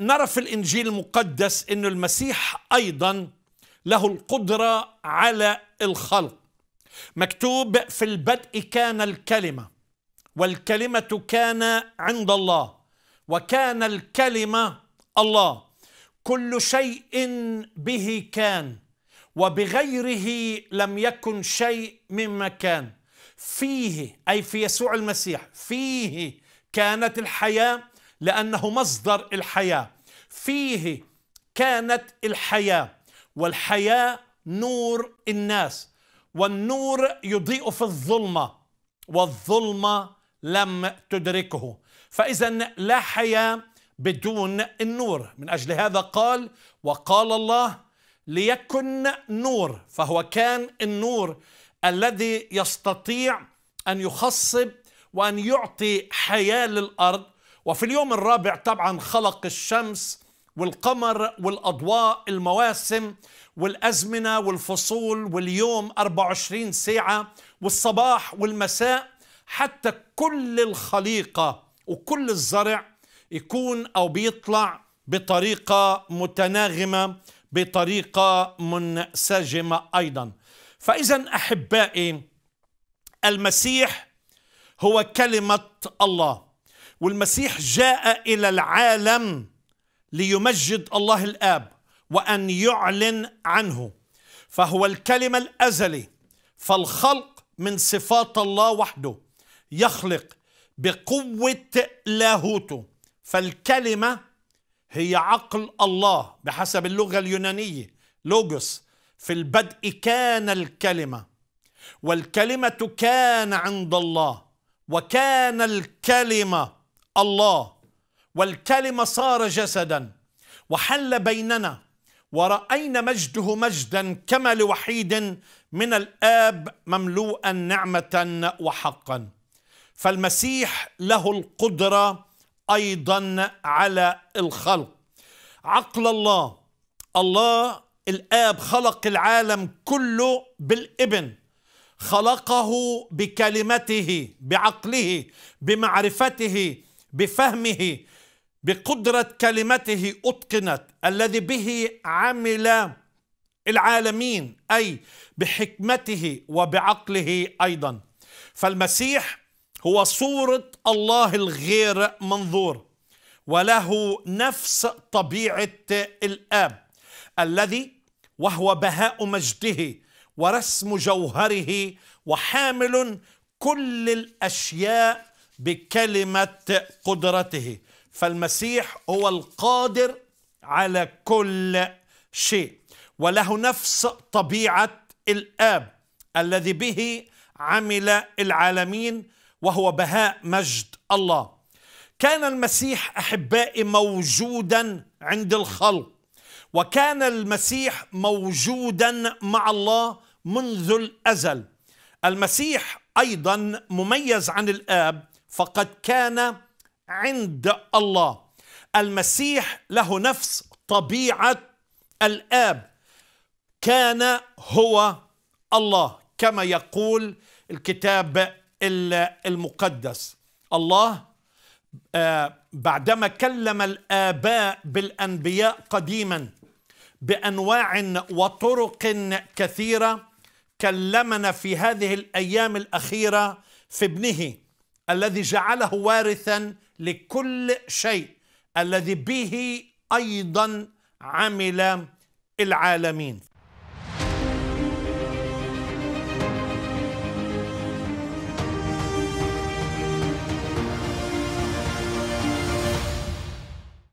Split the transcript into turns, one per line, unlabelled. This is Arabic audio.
نرى في الإنجيل المقدس أن المسيح أيضا له القدرة على الخلق مكتوب في البدء كان الكلمة والكلمة كان عند الله وكان الكلمة الله كل شيء به كان وبغيره لم يكن شيء مما كان فيه أي في يسوع المسيح فيه كانت الحياة لأنه مصدر الحياة فيه كانت الحياة والحياة نور الناس والنور يضيء في الظلمة والظلمة لم تدركه فإذا لا حياة بدون النور من أجل هذا قال وقال الله ليكن نور فهو كان النور الذي يستطيع أن يخصب وأن يعطي حياة للأرض وفي اليوم الرابع طبعا خلق الشمس والقمر والأضواء المواسم والأزمنة والفصول واليوم 24 ساعة والصباح والمساء حتى كل الخليقة وكل الزرع يكون أو بيطلع بطريقة متناغمة بطريقة منسجمة أيضا فإذا أحبائي المسيح هو كلمة الله والمسيح جاء إلى العالم ليمجد الله الآب وأن يعلن عنه فهو الكلمة الأزلي فالخلق من صفات الله وحده يخلق بقوة لاهوته فالكلمة هي عقل الله بحسب اللغة اليونانية لوجوس في البدء كان الكلمة والكلمة كان عند الله وكان الكلمة الله والكلمة صار جسدا وحل بيننا ورأينا مجده مجدا كما لوحيد من الآب مملوءا نعمة وحقا فالمسيح له القدرة أيضا على الخلق عقل الله الله الآب خلق العالم كله بالابن خلقه بكلمته بعقله بمعرفته بفهمه بقدرة كلمته أتقنت الذي به عمل العالمين أي بحكمته وبعقله أيضا فالمسيح هو صورة الله الغير منظور وله نفس طبيعة الآب الذي وهو بهاء مجده ورسم جوهره وحامل كل الأشياء بكلمه قدرته فالمسيح هو القادر على كل شيء وله نفس طبيعه الاب الذي به عمل العالمين وهو بهاء مجد الله كان المسيح احبائي موجودا عند الخلق وكان المسيح موجودا مع الله منذ الازل المسيح ايضا مميز عن الاب فقد كان عند الله المسيح له نفس طبيعة الآب كان هو الله كما يقول الكتاب المقدس الله آه، بعدما كلم الآباء بالأنبياء قديما بأنواع وطرق كثيرة كلمنا في هذه الأيام الأخيرة في ابنه الذي جعله وارثا لكل شيء الذي به ايضا عمل العالمين